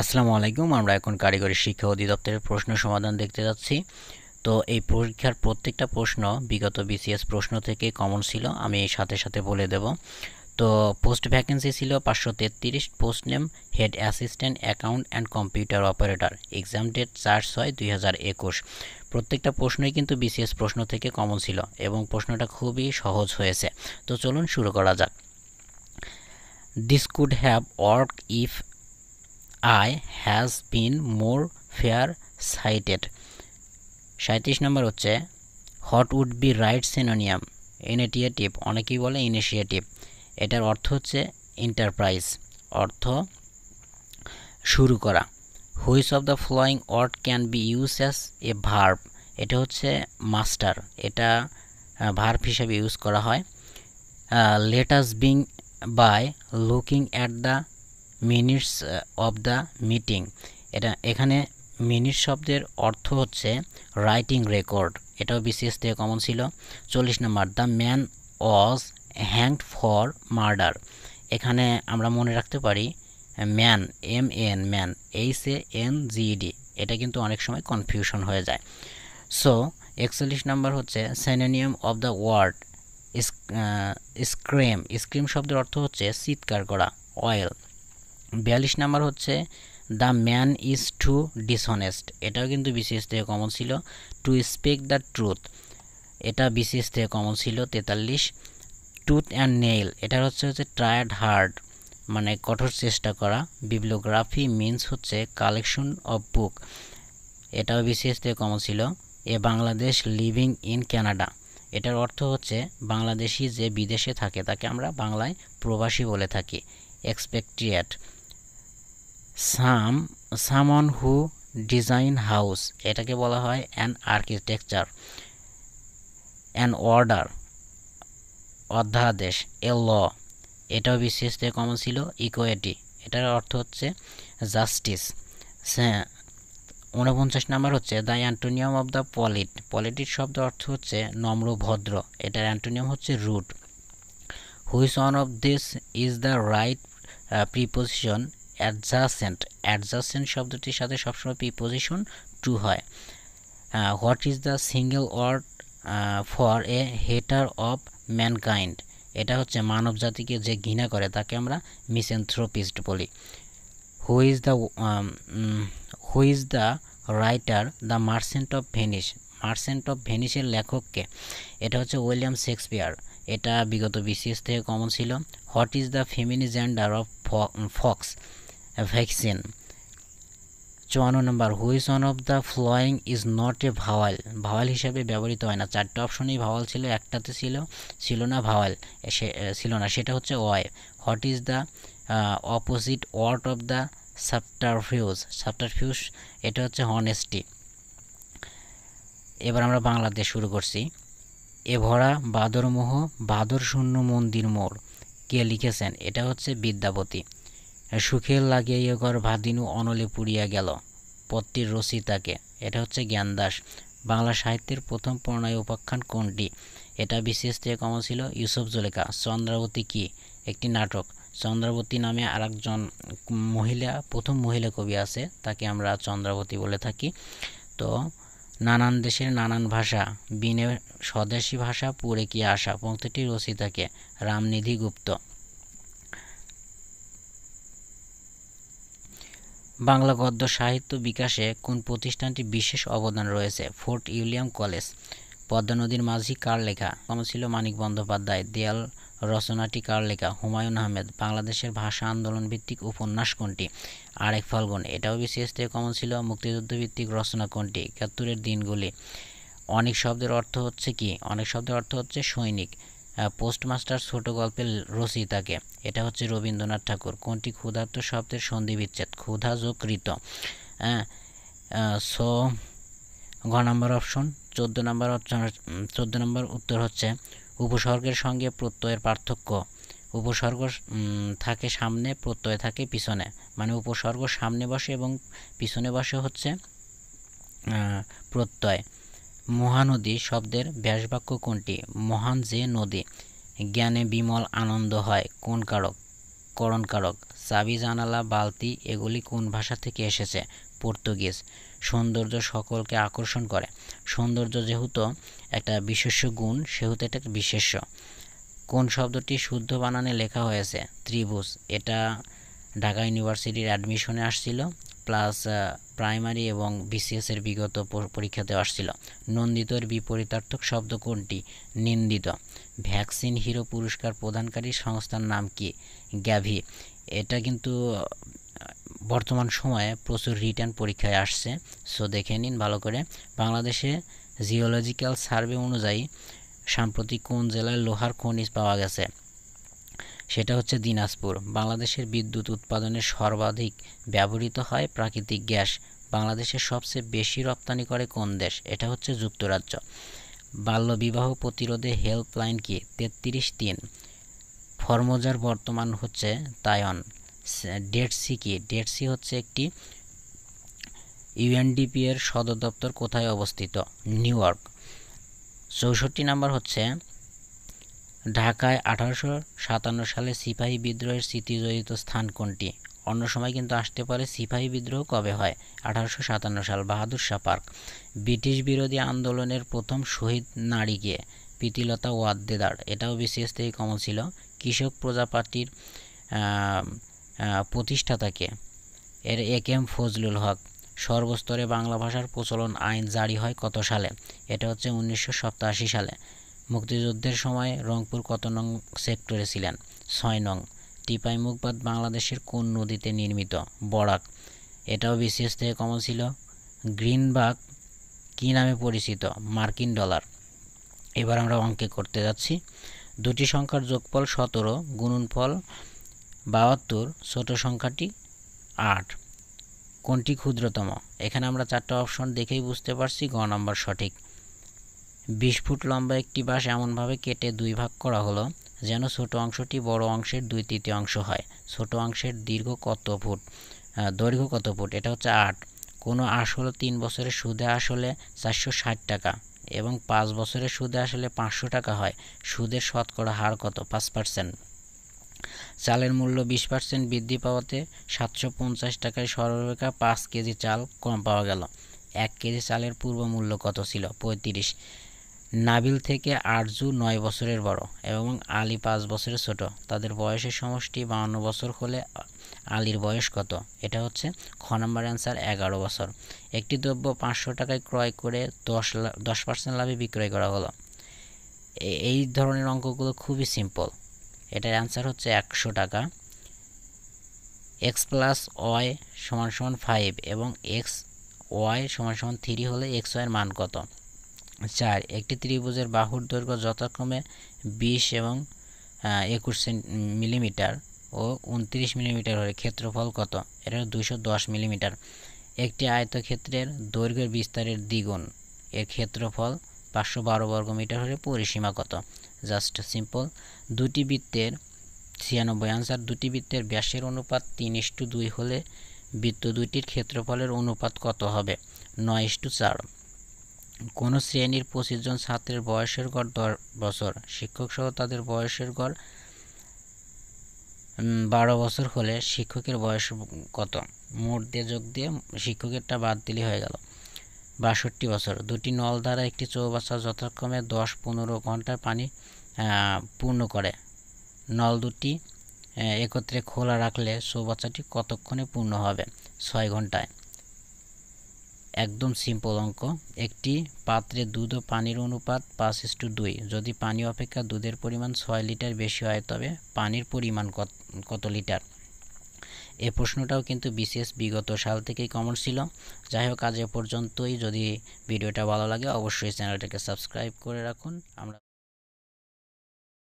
আসসালামু আলাইকুম আমরা এখন কারিগরি শিক্ষা অধিদপ্তরের প্রশ্ন সমাধান দেখতে যাচ্ছি তো এই পরীক্ষার প্রত্যেকটা প্রশ্ন বিগত বিসিএস প্রশ্ন থেকে কমন ছিল আমি সাথে সাথে বলে দেব তো পোস্ট ভ্যাকেন্সি ছিল পাঁচশো তেত্রিশ post name head assistant account and computer operator exam date চার ছয় দুই হাজার একুশ প্রত্যেকটা প্রশ্নই কিন্তু বিসিএস প্রশ্ন থেকে কমন ছিল এবং প্রশ্নটা খুবই সহজ হয়েছে তো চলুন শুরু করা যাক this could have work if I has been more fair sighted সাঁত্রিশ নম্বর হচ্ছে what would be right synonym initiative অনেকেই বলে ইনিশিয়েটিভ এটার অর্থ হচ্ছে এন্টারপ্রাইজ অর্থ শুরু করা which of the following word can be use as a verb এটা হচ্ছে মাস্টার এটা ভার্ব হিসাবে ইউজ করা হয় let us being by looking at the minutes of the meeting এটা এখানে মিনিট শব্দের অর্থ হচ্ছে রাইটিং রেকর্ড এটাও বিসিএস থেকে কমন ছিল চল্লিশ number the man was hanged for murder এখানে আমরা মনে রাখতে পারি man M N man H A N G D এটা কিন্তু অনেক সময় কনফিউশন হয়ে যায় সো একচল্লিশ নম্বর হচ্ছে synonym of the word scream scream শব্দের অর্থ হচ্ছে চিৎকার করা অয়েল বিয়াল্লিশ নাম্বার হচ্ছে the man is too dishonest এটাও কিন্তু বিসিএস থেকে কমন ছিল টু স্পিক দ্য ট্রুথ এটা বিসিএস থেকে কমন ছিল তেতাল্লিশ টুথ অ্যান্ড নেইল এটার হচ্ছে হচ্ছে ট্রায়ার্ড হার্ড মানে কঠোর চেষ্টা করা বিবলোগ্রাফি মিন্স হচ্ছে কালেকশন অফ বুক এটাও বিসিএস থেকে কমন ছিল a Bangladesh living in Canada এটার অর্থ হচ্ছে বাংলাদেশি যে বিদেশে থাকে তাকে আমরা বাংলায় প্রবাসী বলে থাকি এক্সপেক্ট্রিয়েট সাম সামন হু ডিজাইন হাউস এটাকে বলা হয় অ্যান আর্কিটেকচার অ্যান অর্ডার অধ্যাদেশ এ ল এটাও বিশেষ থেকে কমন ছিল ইকোয়েটি এটার অর্থ হচ্ছে জাস্টিস ঊনপঞ্চাশ নাম্বার হচ্ছে the antonym of the polity পলিটির শব্দ অর্থ হচ্ছে নম্র ভদ্র এটার অ্যান্টোনিয়াম হচ্ছে root which one of this is the right preposition adjacent adjacent শব্দটির সাথে সবসময় প্রিপোজিশন টু হয় what is the single word for a hater of mankind এটা হচ্ছে মানব জাতিকে যে ঘৃণা করে তাকে আমরা মিসেন্থ্রোপিস্ট বলি who is the who is the writer the merchant of Venice merchant of ভেনিসের লেখককে এটা হচ্ছে উইলিয়াম শেক্সপিয়ার এটা বিগত বিসিএস থেকে কমন ছিল what is the feminine gender of fox vixen চুয়ান্ন number which one of the following is not a vowel vowel হিসাবে ব্যবহৃত হয় না চারটে অপশনেই ভাওয়াল ছিল একটাতে ছিল ছিল না ভাওয়াল সে ছিল না সেটা হচ্ছে Y what is the opposite word of the subterfuge subterfuge এটা হচ্ছে হনেস্টি এবার আমরা বাংলাদেশ শুরু করছি এ ভরা বাদরমোহ বাদর শূন্য মন্দির মোড় কে লিখেছেন এটা হচ্ছে বিদ্যাপতি সুখে ইয়ে ঘর ভাদিনু অনলে পুড়িয়া গেল রসি তাকে এটা হচ্ছে জ্ঞানদাস বাংলা সাহিত্যের প্রথম প্রণয় উপাখ্যান কোনটি এটা বিশেষ কম ছিল ইউসুফ জলেখা চন্দ্রাবতী কি একটি নাটক চন্দ্রাবতী নামে আরেকজন মহিলা প্রথম মহিলা কবি আছে তাকে আমরা চন্দ্রাবতী বলে থাকি তো নানান দেশের নানান ভাষা বিনে স্বদেশী ভাষা পড়ে কি আসা পঙ্ক্তিটি রচিতাকে রামনিধি গুপ্ত বাংলা গদ্য সাহিত্য বিকাশে কোন প্রতিষ্ঠানটি বিশেষ অবদান রয়েছে ফোর্ট উইলিয়াম কলেজ পদ্মা নদীর মাঝি কার লেখা ছিল মানিক বন্দ্যোপাধ্যায় দেয়াল রচনাটি কার লেখা হুমায়ুন আহমেদ বাংলাদেশের ভাষা আন্দোলন ভিত্তিক উপন্যাস কোনটি আরেক ফাল্গুন এটাও বিশেষ থেকে কমন ছিল মুক্তিযুদ্ধ ভিত্তিক রচনা কোনটি একাত্তরের দিনগুলি অনেক শব্দের অর্থ হচ্ছে কি অনেক শব্দের অর্থ হচ্ছে সৈনিক পোস্টমাস্টার ছোট গল্পের রচয়িতাকে এটা হচ্ছে রবীন্দ্রনাথ ঠাকুর কোনটি ক্ষুধার্ত শব্দের সন্ধিবিচ্ছেদ ক্ষুধা যোগ কৃত হ্যাঁ, সো ঘ নম্বর অপশন চোদ্দো নম্বর অপশন চোদ্দো নম্বর উত্তর হচ্ছে উপসর্গের সঙ্গে প্রত্যয়ের পার্থক্য উপসর্গ থাকে সামনে প্রত্যয় থাকে পিছনে মানে উপসর্গ সামনে বসে এবং পিছনে বসে হচ্ছে প্রত্যয় মহানদী শব্দের ব্যাসবাক্য কোনটি মহান যে নদী জ্ঞানে বিমল আনন্দ হয় কোন কারক করণ কারক চাবি জানালা বালতি এগুলি কোন ভাষা থেকে এসেছে পর্তুগিজ সৌন্দর্য সকলকে আকর্ষণ করে সৌন্দর্য যেহেতু একটা বিশেষ্য গুণ সেহেতু এটা বিশেষ্য কোন শব্দটি শুদ্ধ বানানে লেখা হয়েছে ত্রিভুজ এটা ঢাকা ইউনিভার্সিটির অ্যাডমিশনে আসছিল প্লাস প্রাইমারি এবং বিসিএসের বিগত পরীক্ষাতে আসছিল নন্দিতর বিপরীতার্থক শব্দ কোনটি নিন্দিত ভ্যাকসিন হিরো পুরস্কার প্রদানকারী সংস্থার নাম কি গ্যাভি এটা কিন্তু বর্তমান সময়ে প্রচুর রিটার্ন পরীক্ষায় আসছে সো দেখে নিন ভালো করে বাংলাদেশে জিওলজিক্যাল সার্ভে অনুযায়ী সাম্প্রতিক কোন জেলায় লোহার খনিজ পাওয়া গেছে সেটা হচ্ছে দিনাজপুর বাংলাদেশের বিদ্যুৎ উৎপাদনে সর্বাধিক ব্যবহৃত হয় প্রাকৃতিক গ্যাস বাংলাদেশের সবচেয়ে বেশি রপ্তানি করে কোন দেশ এটা হচ্ছে যুক্তরাজ্য বাল্যবিবাহ প্রতিরোধে হেল্পলাইন কি তেত্রিশ তিন ফর্মোজার বর্তমান হচ্ছে তায়ন ডেটসি কি ডেটসি হচ্ছে একটি ইউএনডিপি এর সদর দপ্তর কোথায় অবস্থিত নিউ ইয়র্ক চৌষট্টি নাম্বার হচ্ছে ঢাকায় আঠারোশো সাতান্ন সালে সিপাহী বিদ্রোহের স্মৃতিজড়িত স্থান কোনটি অন্য সময় কিন্তু আসতে পারে সিপাহী বিদ্রোহ কবে হয় আঠারোশো সাতান্ন সাল বাহাদুর শাহ পার্ক ব্রিটিশ বিরোধী আন্দোলনের প্রথম শহীদ নারীকে প্রীতিলতা ওয়াদ্দেদার এটাও বিসিএস থেকে কমন ছিল কৃষক প্রজাপার্টির প্রতিষ্ঠাতাকে এর এক এম ফজলুল হক সর্বস্তরে বাংলা ভাষার প্রচলন আইন জারি হয় কত সালে এটা হচ্ছে উনিশশো সালে মুক্তিযুদ্ধের সময় রংপুর কত নং সেক্টরে ছিলেন ছয় নং টিপাই মুখপাত বাংলাদেশের কোন নদীতে নির্মিত বরাক এটাও বিসিএস থেকে কমন ছিল গ্রিনবাগ কী নামে পরিচিত মার্কিন ডলার এবার আমরা অঙ্কে করতে যাচ্ছি দুটি সংখ্যার যোগফল সতেরো গুণনফল বাহাত্তর ছোট সংখ্যাটি আট কোনটি ক্ষুদ্রতম এখানে আমরা চারটা অপশন দেখেই বুঝতে পারছি গ নম্বর সঠিক বিশ ফুট লম্বা একটি বাঁশ এমনভাবে কেটে দুই ভাগ করা হলো যেন ছোট অংশটি বড় অংশের দুই তৃতীয় অংশ হয় ছোট অংশের দীর্ঘ কত ফুট দৈর্ঘ্য কত ফুট এটা হচ্ছে আট কোনো আসলে হলো তিন বছরের সুদে আসলে চারশো ষাট টাকা এবং পাঁচ বছরের সুদে আসলে পাঁচশো টাকা হয় সুদের শতকরা হার কত পাঁচ পার্সেন্ট চালের মূল্য বিশ পার্সেন্ট বৃদ্ধি পাওয়াতে সাতশো পঞ্চাশ টাকায় সর্বাপেক্ষা পাঁচ কেজি চাল কম পাওয়া গেল এক কেজি চালের পূর্ব মূল্য কত ছিল পঁয়ত্রিশ নাবিল থেকে আরজু নয় বছরের বড় এবং আলী পাঁচ বছরের ছোট তাদের বয়সের সমষ্টি বাহান্ন বছর হলে আলীর বয়স কত এটা হচ্ছে খ নম্বর অ্যান্সার এগারো বছর একটি দ্রব্য পাঁচশো টাকায় ক্রয় করে দশ দশ পার্সেন্ট লাভে বিক্রয় করা হলো এই ধরনের অঙ্কগুলো খুবই সিম্পল এটার অ্যান্সার হচ্ছে একশো টাকা এক্স প্লাস ওয়াই সমান সমান ফাইভ এবং এক্স ওয়াই সমান সমান থ্রি হলে এক্স ওয়াইয়ের মান কত চার একটি ত্রিভুজের বাহুর দৈর্ঘ্য যথাক্রমে বিশ এবং একুশ মিলিমিটার ও উনত্রিশ মিলিমিটার হলে ক্ষেত্রফল কত এটা দুশো দশ মিলিমিটার একটি আয়তক্ষেত্রের দৈর্ঘ্যের বিস্তারের দ্বিগুণ এর ক্ষেত্রফল পাঁচশো বারো বর্গ মিটার হলে পরিসীমা কত জাস্ট সিম্পল দুটি বৃত্তের ছিয়ানব্বই আনসার দুটি বৃত্তের ব্যাসের অনুপাত তিন ইস্টু দুই হলে বৃত্ত দুইটির ক্ষেত্রফলের অনুপাত কত হবে নয় ইস্টু চার কোনো শ্রেণীর পঁচিশ জন ছাত্রের বয়সের গড় দশ বছর শিক্ষকসহ তাদের বয়সের গড় বারো বছর হলে শিক্ষকের বয়স কত মোট দিয়ে যোগ দিয়ে শিক্ষকেরটা বাদ দিলে হয়ে গেল বাষট্টি বছর দুটি নল দ্বারা একটি চৌবাচ্চা যথাক্রমে দশ পনেরো ঘন্টার পানি পূর্ণ করে নল দুটি একত্রে খোলা রাখলে চৌবাচ্চাটি কতক্ষণে পূর্ণ হবে ছয় ঘন্টায় একদম সিম্পল অঙ্ক একটি পাত্রে দুধ ও পানির অনুপাত পাঁচ ইস্টু দুই যদি পানি অপেক্ষা দুধের পরিমাণ ছয় লিটার বেশি হয় তবে পানির পরিমাণ কত লিটার এ প্রশ্নটাও কিন্তু বিশেষ বিগত সাল থেকেই কমন ছিল যাই হোক আজ এ পর্যন্তই যদি ভিডিওটা ভালো লাগে অবশ্যই চ্যানেলটাকে সাবস্ক্রাইব করে রাখুন আমরা